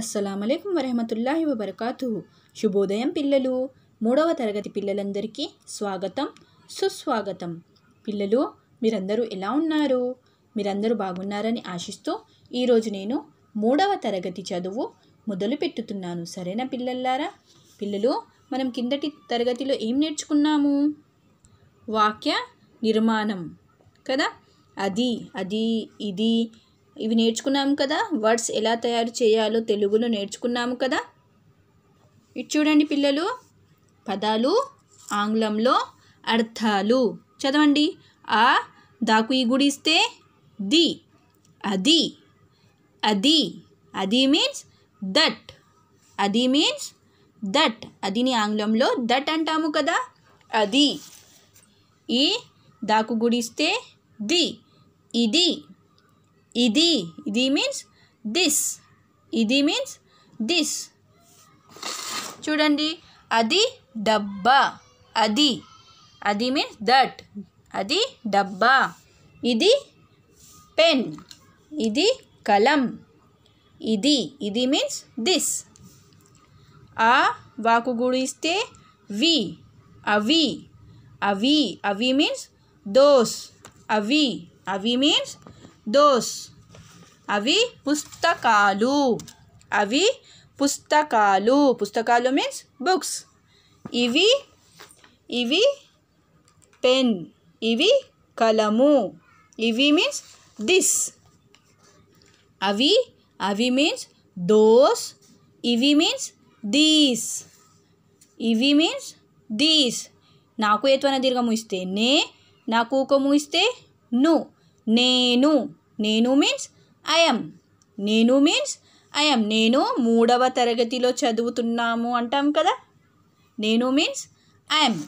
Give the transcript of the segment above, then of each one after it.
అస్సలం వరహమతుల్లాహి వబర్కాతు శుభోదయం పిల్లలు మూడవ తరగతి పిల్లలందరికీ స్వాగతం సుస్వాగతం పిల్లలు మీరందరూ ఎలా ఉన్నారు మీరందరూ బాగున్నారని ఆశిస్తూ ఈరోజు నేను మూడవ తరగతి చదువు మొదలు పెట్టుతున్నాను సరేనా పిల్లల్లారా పిల్లలు మనం కిందటి తరగతిలో ఏం నేర్చుకున్నాము వాక్య నిర్మాణం కదా అది అది ఇది ఇవి నేర్చుకున్నాము కదా వర్డ్స్ ఎలా తయారు చేయాలో తెలుగులో నేర్చుకున్నాము కదా ఇటు చూడండి పిల్లలు పదాలు ఆంగ్లంలో అర్థాలు చదవండి ఆ దాకు ఈ గుడిస్తే ది అది అది అది మీన్స్ దట్ అది మీన్స్ దట్ అదిని ఆంగ్లంలో దట్ అంటాము కదా అది ఈ దాకు గుడిస్తే ది ఇది idi idi means this idi means this చూడండి అది డబ్బా అది అది మీన్స్ దట్ అది డబ్బా ఇది పెన్ ఇది కలం ఇది ఇది మీన్స్ దిస్ ఆ వాకు గుడిస్తే వి అవి అవి అవి మీన్స్ దోస్ అవి అవి మీన్స్ దోస్ అవి పుస్తకాలు అవి పుస్తకాలు పుస్తకాలు మీన్స్ బుక్స్ ఇవి ఇవి పెన్ ఇవి కలము ఇవి మీన్స్ దిస్ అవి అవి మీన్స్ దోస్ ఇవి మీన్స్ దీస్ ఇవి మీన్స్ దీస్ నాకు ఏత్వన దీర్ఘము ఇస్తే నే నాకు ఒక ఇస్తే ను నేను నేను మీన్స్ ఐఎమ్ నేను మీన్స్ ఐఎమ్ నేను మూడవ తరగతిలో చదువుతున్నాము అంటాం కదా నేను మీన్స్ ఐఎమ్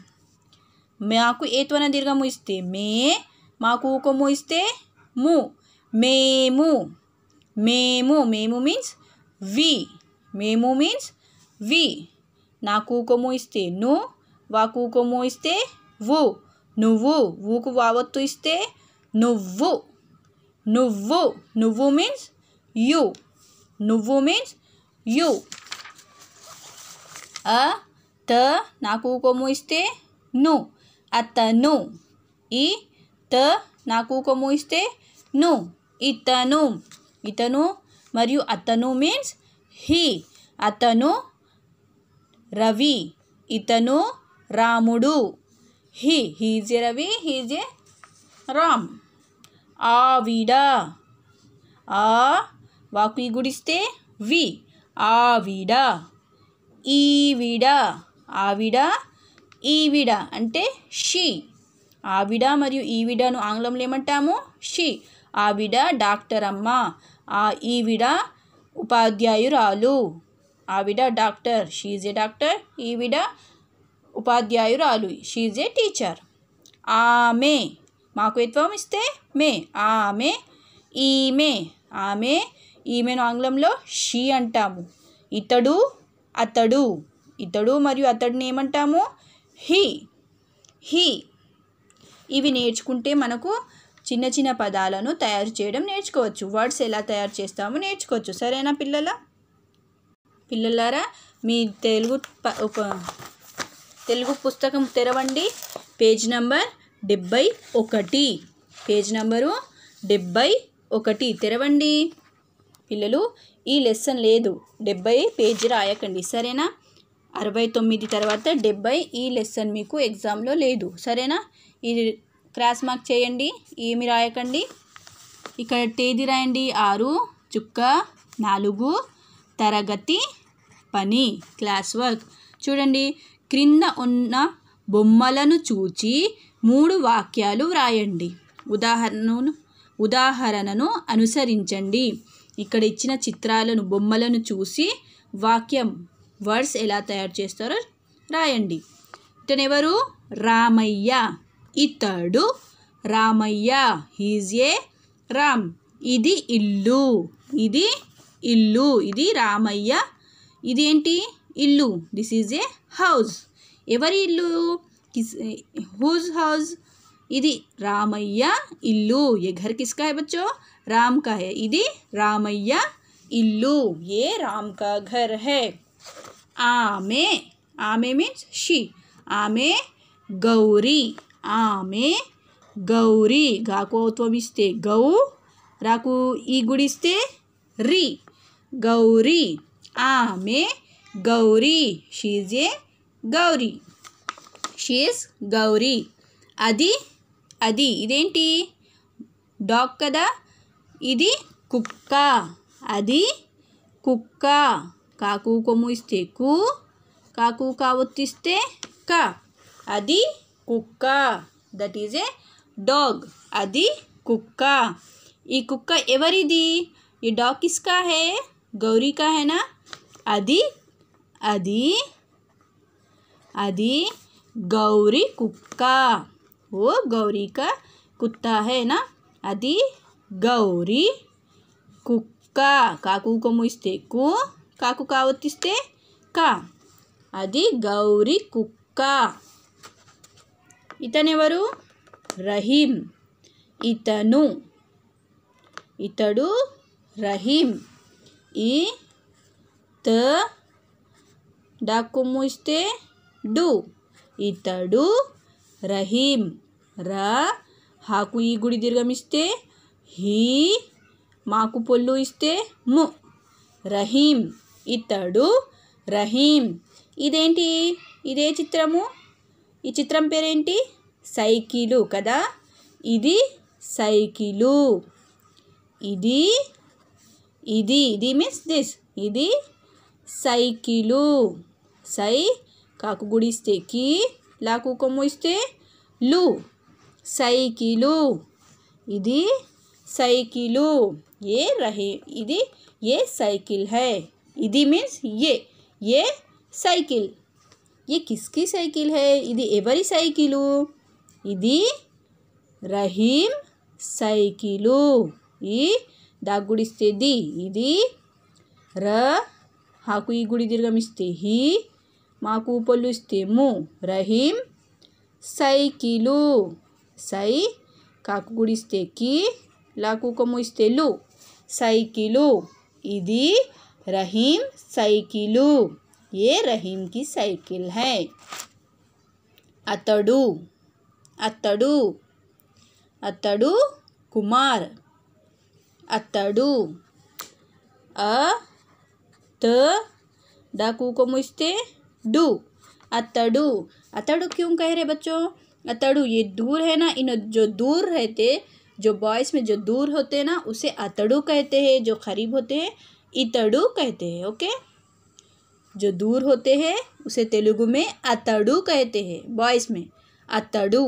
మాకు ఏత్వన దీర్ఘము ఇస్తే మే మాకు ఊకము ఇస్తే ము మేము మేము మేము మీన్స్ వి మేము మీన్స్ వి నాకు ఊకము ఇస్తే ను వాకు ఊకము ఇస్తే వు నువ్వు ఊకు వావత్తు ఇస్తే నువ్వు నువ్వు నువ్వు మీన్స్ యు నువ్వు మీన్స్ యు అ త నాకు కొమ్ము ఇస్తే ను అతను ఈ త నాకు కొమ్ము ఇస్తే ను ఇతను ఇతను మరియు అతను మీన్స్ హీ అతను రవి ఇతను రాముడు he he is Ravi he is Ram ఆవిడ ఆ వాకు గుడిస్తే వి ఆవిడ ఈవిడ ఆవిడ ఈవిడ అంటే షీ ఆవిడ మరియు ఈవిడను ఆంగ్లంలో ఏమంటాము షీ ఆవిడ డాక్టర్ అమ్మ ఆ ఈవిడ ఉపాధ్యాయురాలు ఆవిడ డాక్టర్ షీజ్ ఏ డాక్టర్ ఈవిడ ఉపాధ్యాయురాలు షీజ్ ఏ టీచర్ ఆమె మాకు విత్వం ఇస్తే మే ఆమె ఈమె ఆమె ఈమెను ఆంగ్లంలో షీ అంటాము ఇతడు అతడు ఇతడు మరియు అతడిని ఏమంటాము హీ హీ ఇవి నేర్చుకుంటే మనకు చిన్న చిన్న పదాలను తయారు చేయడం నేర్చుకోవచ్చు వర్డ్స్ ఎలా తయారు చేస్తామో నేర్చుకోవచ్చు సరేనా పిల్లల పిల్లలారా మీ తెలుగు తెలుగు పుస్తకం తెరవండి పేజ్ నంబర్ డెబ్బై ఒకటి పేజ్ నెంబరు డెబ్బై ఒకటి తెరవండి పిల్లలు ఈ లెసన్ లేదు డెబ్బై పేజ్ రాయకండి సరేనా అరవై తొమ్మిది తర్వాత డెబ్బై ఈ లెసన్ మీకు ఎగ్జామ్లో లేదు సరేనా ఇది క్రాస్ మార్క్ చేయండి ఏమి రాయకండి ఇక్కడ తేదీ రాయండి ఆరు చుక్క నాలుగు తరగతి పని క్లాస్ వర్క్ చూడండి క్రింద ఉన్న బొమ్మలను చూచి మూడు వాక్యాలు వ్రాయండి ఉదాహరణను ఉదాహరణను అనుసరించండి ఇక్కడ ఇచ్చిన చిత్రాలను బొమ్మలను చూసి వాక్యం వర్డ్స్ ఎలా తయారు చేస్తారో రాయండి ఇతనెవరు రామయ్య ఇతడు రామయ్య హీజ్ ఏ రామ్ ఇది ఇల్లు ఇది ఇల్లు ఇది రామయ్య ఇదేంటి ఇల్లు దిస్ ఈజ్ ఏ హౌస్ ఎవరి ఇల్లు किस हुज हाउस इधि रामैया इल्लू ये घर किसका है बच्चों राम का है इधि रामैया इल्लू ये राम का घर है आमे आमे मीन्स शी आमे गौरी आमे ಗೌರಿ ಗಾಕು ತ್ವಮಿಸ್ತೆ ಗೌ ರಾಕು ಈ ಗುಡಿಸ್ತೆ गौरी ಗೌರಿ ಆಮೆ तो गौरी ಶೀಜೆ गौरी చెస్ గౌరీ ఆది ఆది ఇదేంటి డాగ్ కదా ఇది కుక్క ఆది కుక్క కాకు కొము ఇస్తే కు కాకు కా వత్తిస్తే క ఆది కుక్క దట్ ఇస్ ఏ డాగ్ ఆది కుక్క ఈ కుక్క ఎవరిది ఈ డాగ్ ఇస్కా హై గౌరీ కా హేనా ఆది ఆది ఆది గౌరీ కుక్క ఓ గౌరీక కుత్తా హేనా అది గౌరీ కుక్క కాకు కొమ్ము ఇస్తే కు కాకు కావత్తిస్తే కా అది గౌరీ కుక్క ఇతనెవరు రహీం ఇతను ఇతడు రహీం ఈ త డాకు ఇస్తే డు ఇతడు రహీం ర హాకు ఈ గుడి దీర్ఘమిస్తే హీ మాకు పొల్లు ఇస్తే ము రహీం ఇతడు రహీం ఇదేంటి ఇదే చిత్రము ఈ చిత్రం పేరేంటి సైకిలు కదా ఇది సైకిలు ఇది ఇది ఇది మీన్స్ దిస్ ఇది సైకిలు సై काक गुड़स्ते కీ లాకు लू లు సైకిలు ఇది సైకిలు ఏ రహే ఇది ఏ సైకిల్ హై ఇది మీన్స్ ये किसकी साइकिल है इधर एवरी साइकिलू इधी रहीम साइकिलू दागुड़स्ते दी इधी र हाकु गुड़ी दीर्घमिस्ते ही మా కూపల్లిస్తేము రహీమ్ సైకిలు సై కాకుగుడిస్తేకి లాకుకుమోయస్తేలు సైకిలు ఇది రహీమ్ సైకిలు ఏ రహీమ్ కి సైకిల్ హై అతడు అతడు అతడు కుమార్ అతడు అ త దకుకుమోయస్తే डू अतड़ू अतड़ू क्यों कह रहे बच्चों अतड़ू ये दूर है ना इन जो दूर रहते जो बॉयज़ में जो दूर होते हैं ना उसे अतड़ू कहते हैं जो करीब होते हैं इतड़ू कहते हैं ओके जो दूर होते हैं उसे तेलुगु में अतड़ू कहते हैं बॉयज़ में अतड़ू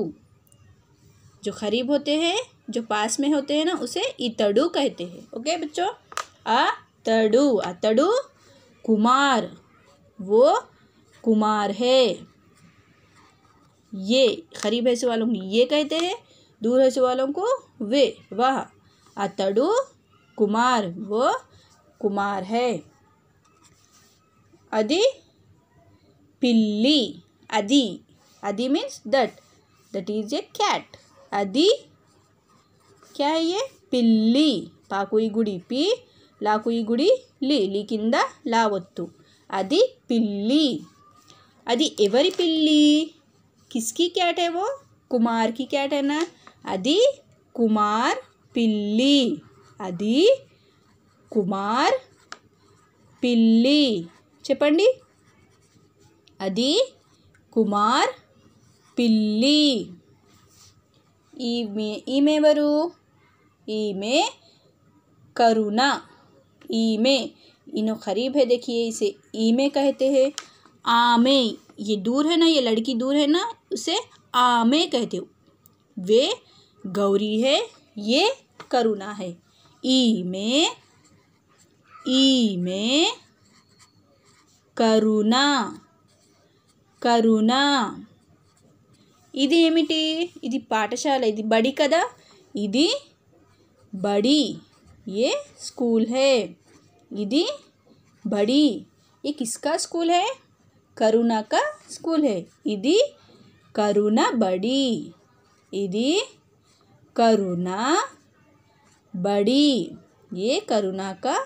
जो करीब होते हैं जो पास में होते हैं ना उसे इतड़ू कहते हैं ओके बच्चों अतड़ू अतड़ू कुमार वो कुमार है ये खरीब हैसे वालों को ये कहते हैं दूर हैसे वालों को वे वह अतड़ु कुमार वो कुमार है अदि पिल्ली अदि अदि means that that is a cat अदि क्या है ये पिल्ली पाकुई गुड़ी पी लाकुई गुड़ी ली ली किंद लावत्तु अदि पिल्ली अभी एवरी पिल्ली किसकी कैट है वो कुमार की कैट है ना अदी कुमार पिल्ली अदी कुमार पिल्ली चपंडी अदी कुमार पिल्ली इमेवर इमे करुणा इमे इनो खरीब है देखिए इसे इमे कहते हैं आमे ये दूर है ना ये लड़की दूर है ना उसे आमे कहते हो वे गौरी है ये करुणा है ई में ई में करुणा करुणा इधेटी इध पाठशाल इध बड़ी कदा इध बड़ी ये स्कूल है इध बड़ी ये किसका स्कूल है करुणा का स्कूल है इधि करुणा बड़ी इधि करुणा बड़ी ये करुणा का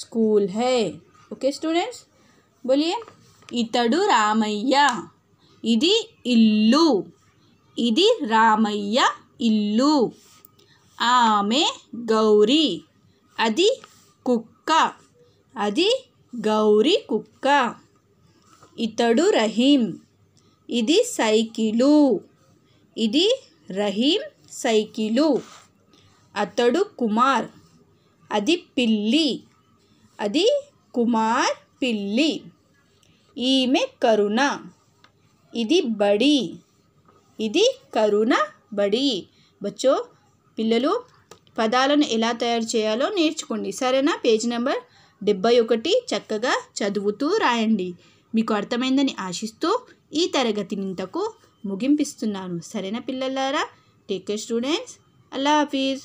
स्कूल है ओके स्टूडेंट्स बोलिए इतड़ रामय्या इधि इल्लू इधि रामय्या इल्लू आमे गौरी अदि कुक्का अदि गौरी कुक्का ఇతడు రహీం ఇది సైకిలు ఇది రహీం సైకిలు అతడు కుమార్ అది పిల్లి అది కుమార్ పిల్లి ఈమె కరుణ ఇది బడి ఇది కరుణ బడి బచ్చో పిల్లలు పదాలను ఎలా తయారు చేయాలో నేర్చుకోండి సరేనా పేజ్ నెంబర్ డెబ్బై ఒకటి చక్కగా చదువుతూ రాయండి మీకు అర్థమైందని ఆశిస్తూ ఈ తరగతి ఇంతకు ముగింపిస్తున్నాను సరేనా పిల్లలారా టేక్ కేర్ స్టూడెంట్స్ అల్లా హాఫీజ్